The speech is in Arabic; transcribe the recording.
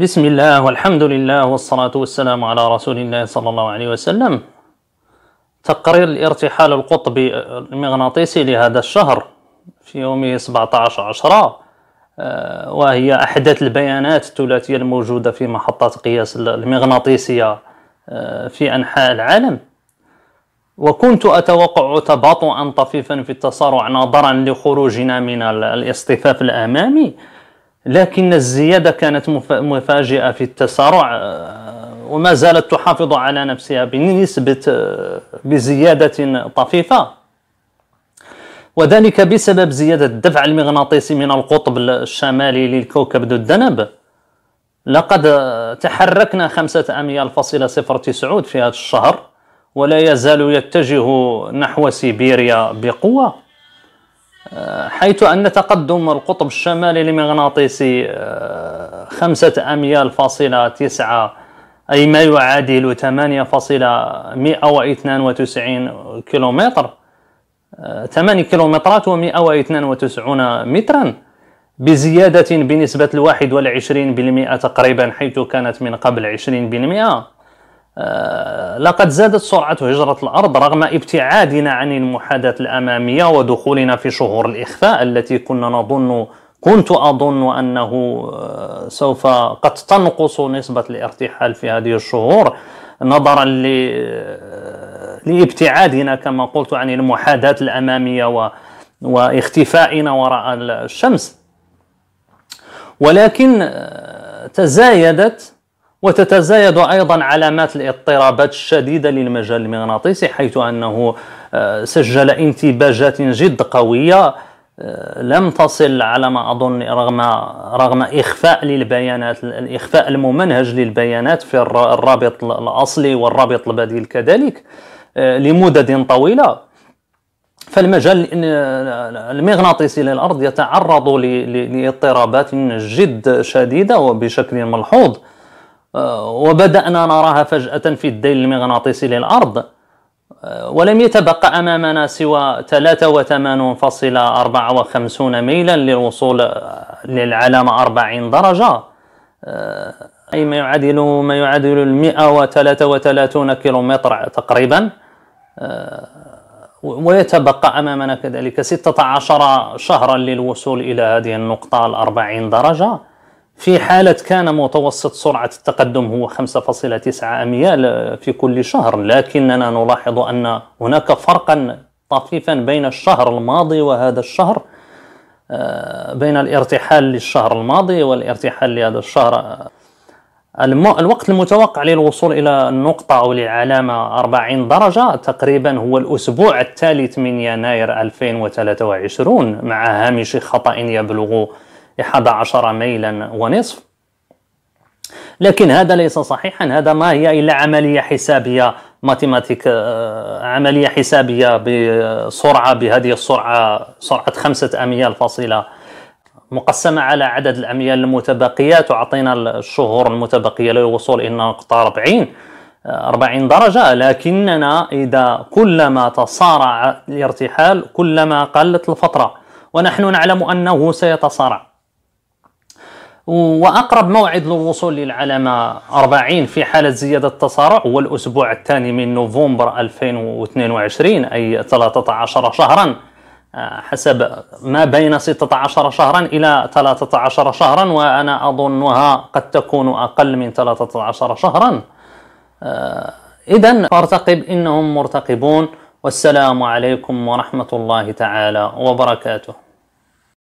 بسم الله والحمد لله والصلاة والسلام على رسول الله صلى الله عليه وسلم تقرير الارتحال القطبي المغناطيسي لهذا الشهر في يوم 17 عشرة وهي أحدث البيانات الثلاثية الموجودة في محطات قياس المغناطيسية في أنحاء العالم وكنت أتوقع تباطؤا طفيفا في التسارع نظرا لخروجنا من الاصطفاف الأمامي لكن الزيادة كانت مفاجئة في التسارع آه، وما زالت تحافظ على نفسها بنسبة آه، بزيادة طفيفة وذلك بسبب زيادة الدفع المغناطيسي من القطب الشمالي للكوكب ذو الذنب لقد آه، تحركنا خمسة أميال فاصلة صفر تسعود في هذا الشهر ولا يزال يتجه نحو سيبيريا بقوة حيث أن تقدم القطب الشمالي المغناطيسي آه، خمسة أميال فاصلة تسعة أي ما يعادل ثمانية فاصلة مئة واثنان وتسعين كيلومتر آه، ثمانية كيلومترات ومئة واثنان وتسعون مترا بزيادة بنسبة الواحد والعشرين بالمئة تقريبا حيث كانت من قبل عشرين بالمئة آه، لقد زادت سرعة هجرة الأرض رغم ابتعادنا عن المحاذاة الأمامية ودخولنا في شهور الإخفاء التي كنا نظن كنت أظن أنه آه، سوف قد تنقص نسبة الارتحال في هذه الشهور نظرا ل... آه، لابتعادنا كما قلت عن المحاذاة الأمامية و... واختفائنا وراء الشمس ولكن تزايدت وتتزايد أيضا علامات الاضطرابات الشديدة للمجال المغناطيسي حيث أنه آه، سجل انتباجات جد قوية آه، لم تصل على ما أظن رغم رغم إخفاء للبيانات الإخفاء الممنهج للبيانات في الرابط الأصلي والرابط البديل كذلك آه، لمدد طويلة فالمجال المغناطيسي للأرض يتعرض لاضطرابات جد شديدة وبشكل ملحوظ آه، وبدأنا نراها فجأة في الديل المغناطيسي للأرض آه، ولم يتبقى أمامنا سوى 83.54 ميلا للوصول آه، للعلامة 40 درجة أي ما يعادل ما يعادل 133 كيلومتر تقريبا ويتبقى أمامنا كذلك 16 شهرا للوصول إلى هذه النقطة 40 درجة في حالة كان متوسط سرعة التقدم هو 5.9 أميال في كل شهر لكننا نلاحظ أن هناك فرقا طفيفا بين الشهر الماضي وهذا الشهر آه، بين الارتحال للشهر الماضي والارتحال لهذا الشهر الوقت المتوقع للوصول إلى النقطة أو لعلامة 40 درجة تقريبا هو الأسبوع الثالث من يناير 2023 مع هامش خطأ يبلغ 11 ميلا ونصف لكن هذا ليس صحيحا هذا ما هي إلا عملية حسابية ماتيماتيك آه، عملية حسابية بسرعة بهذه السرعة سرعة خمسة أميال فاصلة مقسمة على عدد الأميال المتبقية تعطينا الشهور المتبقية للوصول إلى نقطة 40 40 درجة لكننا إذا كلما تصارع الارتحال كلما قلت الفترة ونحن نعلم أنه سيتصارع واقرب موعد للوصول للعلامه 40 في حاله زياده التسارع هو الاسبوع الثاني من نوفمبر 2022 اي 13 شهرا آه، حسب ما بين 16 شهرا الى 13 شهرا وانا اظنها قد تكون اقل من 13 شهرا آه، اذا فارتقب انهم مرتقبون والسلام عليكم ورحمه الله تعالى وبركاته